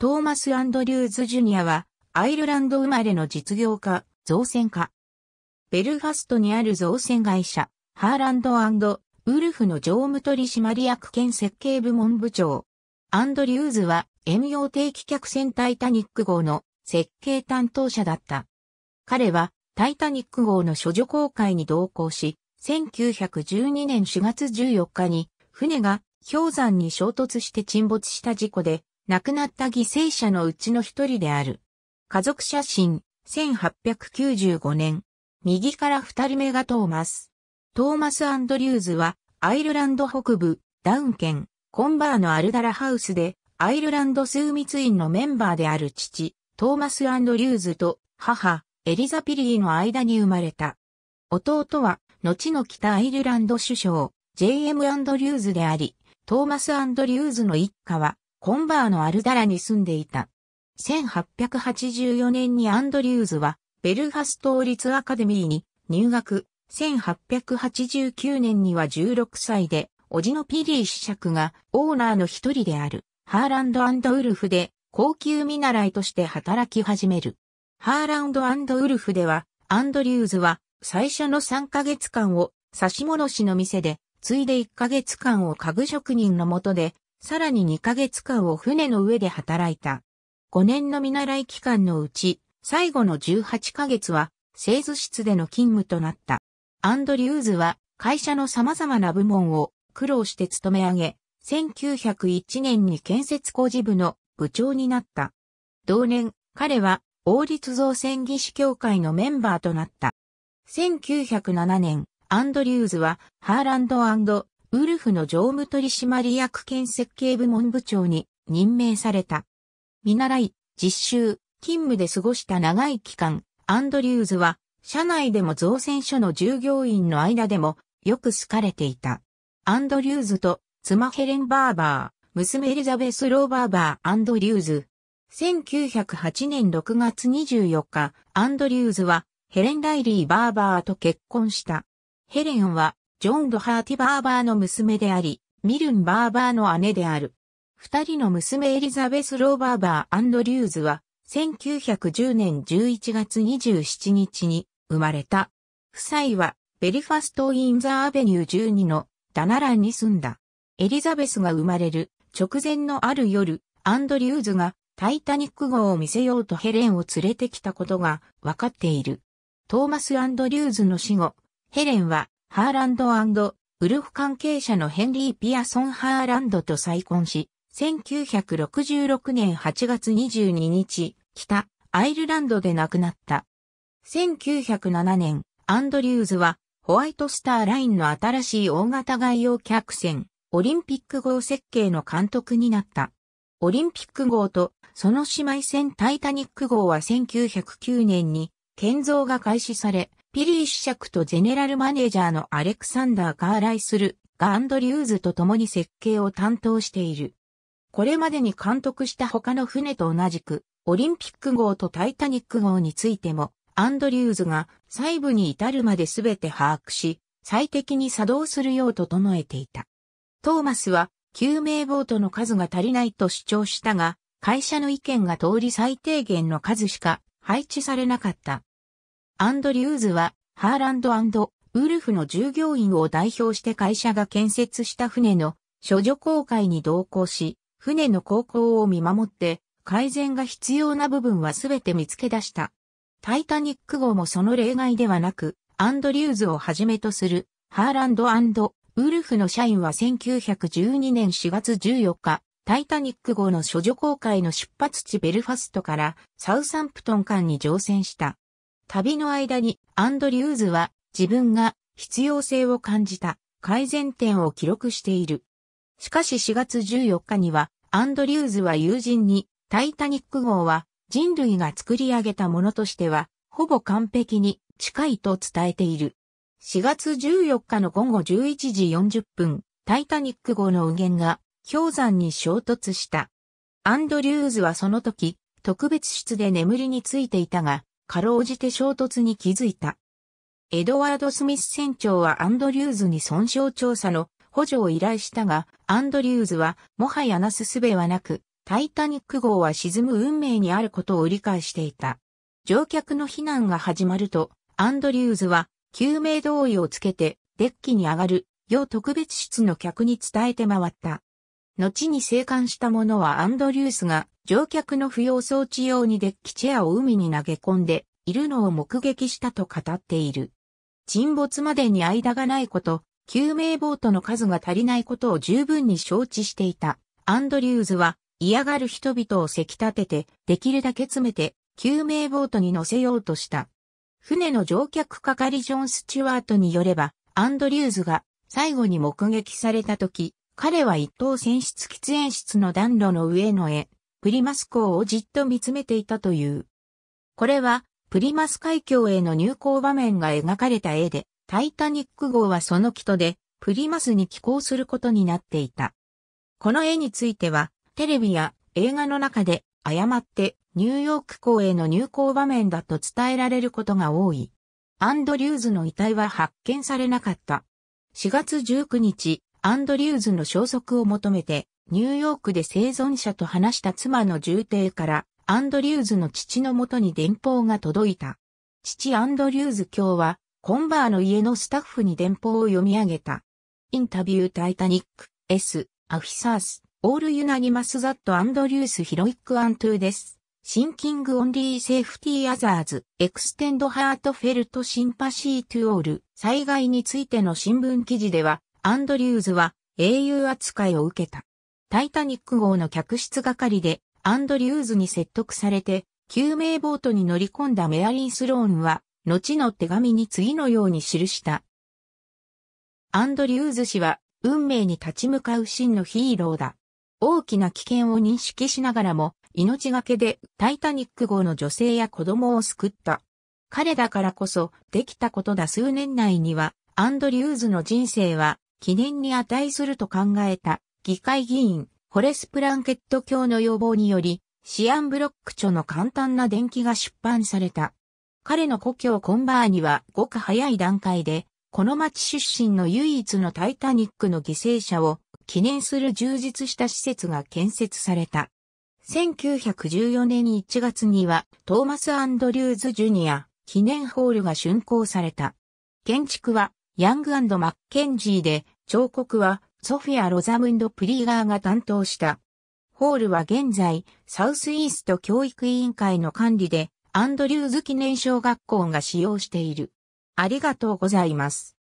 トーマス・アンドリューズ・ジュニアは、アイルランド生まれの実業家、造船家。ベルファストにある造船会社、ハーランドウルフの常務取締役兼設計部門部長。アンドリューズは、遠洋定期客船タイタニック号の設計担当者だった。彼は、タイタニック号の処女公開に同行し、1912年4月14日に、船が氷山に衝突して沈没した事故で、亡くなった犠牲者のうちの一人である。家族写真、1895年。右から二人目がトーマス。トーマス・アンドリューズは、アイルランド北部、ダウン県、コンバーのアルダラハウスで、アイルランド数密院のメンバーである父、トーマス・アンドリューズと母、エリザ・ピリーの間に生まれた。弟は、後の北アイルランド首相、J.M. アンドリューズであり、トーマス・アンドリューズの一家は、コンバーのアルダラに住んでいた。1884年にアンドリューズは、ベルファスト立アカデミーに入学。1889年には16歳で、おじのピリー子爵がオーナーの一人である、ハーランドウルフで、高級見習いとして働き始める。ハーランドウルフでは、アンドリューズは、最初の3ヶ月間を、差し戻しの店で、ついで1ヶ月間を家具職人のもとで、さらに2ヶ月間を船の上で働いた。5年の見習い期間のうち、最後の18ヶ月は、製図室での勤務となった。アンドリューズは、会社の様々な部門を苦労して務め上げ、1901年に建設工事部の部長になった。同年、彼は、王立造船技師協会のメンバーとなった。1907年、アンドリューズは、ハーランドウルフの常務取締役兼設計部門部長に任命された。見習い、実習、勤務で過ごした長い期間、アンドリューズは、社内でも造船所の従業員の間でも、よく好かれていた。アンドリューズと、妻ヘレン・バーバー、娘エリザベス・ローバーバーアンドリューズ。1908年6月24日、アンドリューズは、ヘレン・ライリー・バーバーと結婚した。ヘレンは、ジョン・ドハーティ・バーバーの娘であり、ミルン・バーバーの姉である。二人の娘エリザベス・ローバーバー・アンドリューズは、1910年11月27日に生まれた。夫妻は、ベリファスト・イン・ザ・アベニュー12のダナランに住んだ。エリザベスが生まれる直前のある夜、アンドリューズがタイタニック号を見せようとヘレンを連れてきたことがわかっている。トーマス・アンドリューズの死後、ヘレンはハーランドウルフ関係者のヘンリー・ピアソン・ハーランドと再婚し、1966年8月22日、北アイルランドで亡くなった。1907年、アンドリューズは、ホワイトスターラインの新しい大型外洋客船、オリンピック号設計の監督になった。オリンピック号とその姉妹船タイタニック号は1909年に建造が開始され、ピリー子爵とゼネラルマネージャーのアレクサンダー・ガーライスルがアンドリューズと共に設計を担当している。これまでに監督した他の船と同じく、オリンピック号とタイタニック号についても、アンドリューズが細部に至るまで全て把握し、最適に作動するよう整えていた。トーマスは、救命ボートの数が足りないと主張したが、会社の意見が通り最低限の数しか配置されなかった。アンドリューズは、ハーランドウルフの従業員を代表して会社が建設した船の処女公開に同行し、船の航行を見守って、改善が必要な部分はすべて見つけ出した。タイタニック号もその例外ではなく、アンドリューズをはじめとする、ハーランドウルフの社員は1912年4月14日、タイタニック号の処女公開の出発地ベルファストからサウサンプトン間に乗船した。旅の間にアンドリューズは自分が必要性を感じた改善点を記録している。しかし4月14日にはアンドリューズは友人にタイタニック号は人類が作り上げたものとしてはほぼ完璧に近いと伝えている。4月14日の午後11時40分、タイタニック号の右舷が氷山に衝突した。アンドリューズはその時、特別室で眠りについていたが、かろうじて衝突に気づいた。エドワード・スミス船長はアンドリューズに損傷調査の補助を依頼したが、アンドリューズはもはやなすすべはなく、タイタニック号は沈む運命にあることを理解していた。乗客の避難が始まると、アンドリューズは救命胴衣をつけてデッキに上がる、要特別室の客に伝えて回った。後に生還した者はアンドリュースが乗客の不要装置用にデッキチェアを海に投げ込んでいるのを目撃したと語っている。沈没までに間がないこと、救命ボートの数が足りないことを十分に承知していた。アンドリューズは嫌がる人々をせき立てて、できるだけ詰めて、救命ボートに乗せようとした。船の乗客係ジョン・スチュワートによれば、アンドリューズが最後に目撃された時、彼は一等船室喫煙室の暖炉の上野へプリマス港をじっと見つめていたという。これは、プリマス海峡への入港場面が描かれた絵で、タイタニック号はその人で、プリマスに寄港することになっていた。この絵については、テレビや映画の中で、誤ってニューヨーク港への入港場面だと伝えられることが多い。アンドリューズの遺体は発見されなかった。4月19日、アンドリューズの消息を求めて、ニューヨークで生存者と話した妻の重邸からアンドリューズの父のもとに電報が届いた。父アンドリューズ今日はコンバーの家のスタッフに電報を読み上げた。インタビュータイタニック、S、アフィサース、オールユナニマスザットアンドリュースヒロイックアントゥーです。シンキングオンリーセーフティーアザーズ、エクステンドハートフェルトシンパシートゥオール、災害についての新聞記事では、アンドリューズは英雄扱いを受けた。タイタニック号の客室係でアンドリューズに説得されて救命ボートに乗り込んだメアリー・スローンは後の手紙に次のように記した。アンドリューズ氏は運命に立ち向かう真のヒーローだ。大きな危険を認識しながらも命がけでタイタニック号の女性や子供を救った。彼だからこそできたことだ数年内にはアンドリューズの人生は記念に値すると考えた議会議員、ホレス・プランケット卿の要望により、シアン・ブロック著の簡単な伝記が出版された。彼の故郷コンバーにはごく早い段階で、この町出身の唯一のタイタニックの犠牲者を記念する充実した施設が建設された。1914年1月にはトーマス・アンドリューズ・ジュニア記念ホールが竣工された。建築はヤングマッケンジーで彫刻はソフィア・ロザムンド・プリーガーが担当した。ホールは現在、サウスイースト教育委員会の管理で、アンドリューズ記念小学校が使用している。ありがとうございます。